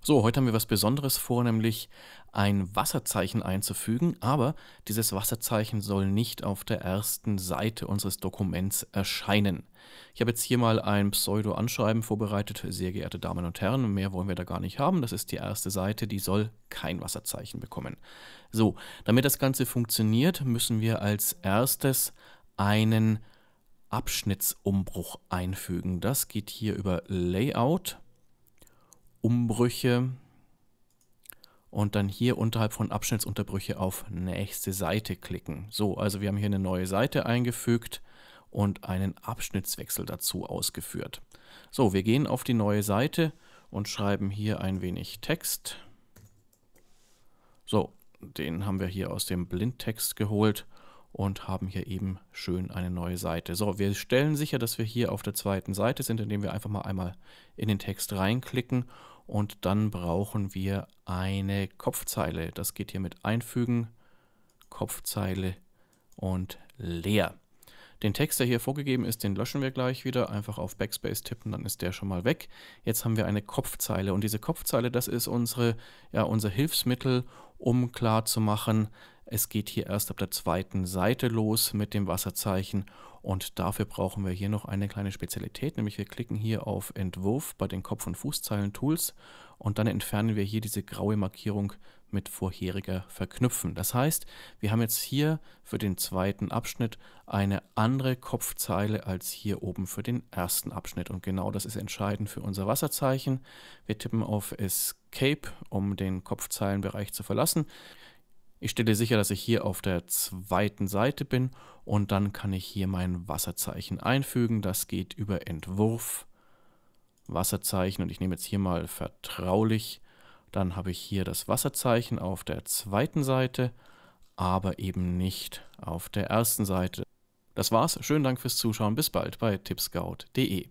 So, heute haben wir was Besonderes vor, nämlich ein Wasserzeichen einzufügen, aber dieses Wasserzeichen soll nicht auf der ersten Seite unseres Dokuments erscheinen. Ich habe jetzt hier mal ein Pseudo-Anschreiben vorbereitet, sehr geehrte Damen und Herren, mehr wollen wir da gar nicht haben, das ist die erste Seite, die soll kein Wasserzeichen bekommen. So, damit das Ganze funktioniert, müssen wir als erstes einen Abschnittsumbruch einfügen. Das geht hier über Layout Umbrüche und dann hier unterhalb von Abschnittsunterbrüche auf nächste Seite klicken. So, also wir haben hier eine neue Seite eingefügt und einen Abschnittswechsel dazu ausgeführt. So, wir gehen auf die neue Seite und schreiben hier ein wenig Text. So, den haben wir hier aus dem Blindtext geholt und haben hier eben schön eine neue Seite. So, wir stellen sicher, dass wir hier auf der zweiten Seite sind, indem wir einfach mal einmal in den Text reinklicken und dann brauchen wir eine Kopfzeile. Das geht hier mit einfügen, Kopfzeile und leer. Den Text, der hier vorgegeben ist, den löschen wir gleich wieder. Einfach auf Backspace tippen, dann ist der schon mal weg. Jetzt haben wir eine Kopfzeile und diese Kopfzeile, das ist unsere, ja, unser Hilfsmittel, um klarzumachen, machen, es geht hier erst ab der zweiten Seite los mit dem Wasserzeichen und dafür brauchen wir hier noch eine kleine Spezialität, nämlich wir klicken hier auf Entwurf bei den Kopf- und Fußzeilen Tools und dann entfernen wir hier diese graue Markierung mit vorheriger verknüpfen. Das heißt, wir haben jetzt hier für den zweiten Abschnitt eine andere Kopfzeile als hier oben für den ersten Abschnitt. Und genau das ist entscheidend für unser Wasserzeichen. Wir tippen auf Escape, um den Kopfzeilenbereich zu verlassen. Ich stelle sicher, dass ich hier auf der zweiten Seite bin und dann kann ich hier mein Wasserzeichen einfügen. Das geht über Entwurf, Wasserzeichen und ich nehme jetzt hier mal vertraulich. Dann habe ich hier das Wasserzeichen auf der zweiten Seite, aber eben nicht auf der ersten Seite. Das war's. Schönen Dank fürs Zuschauen. Bis bald bei tipscout.de.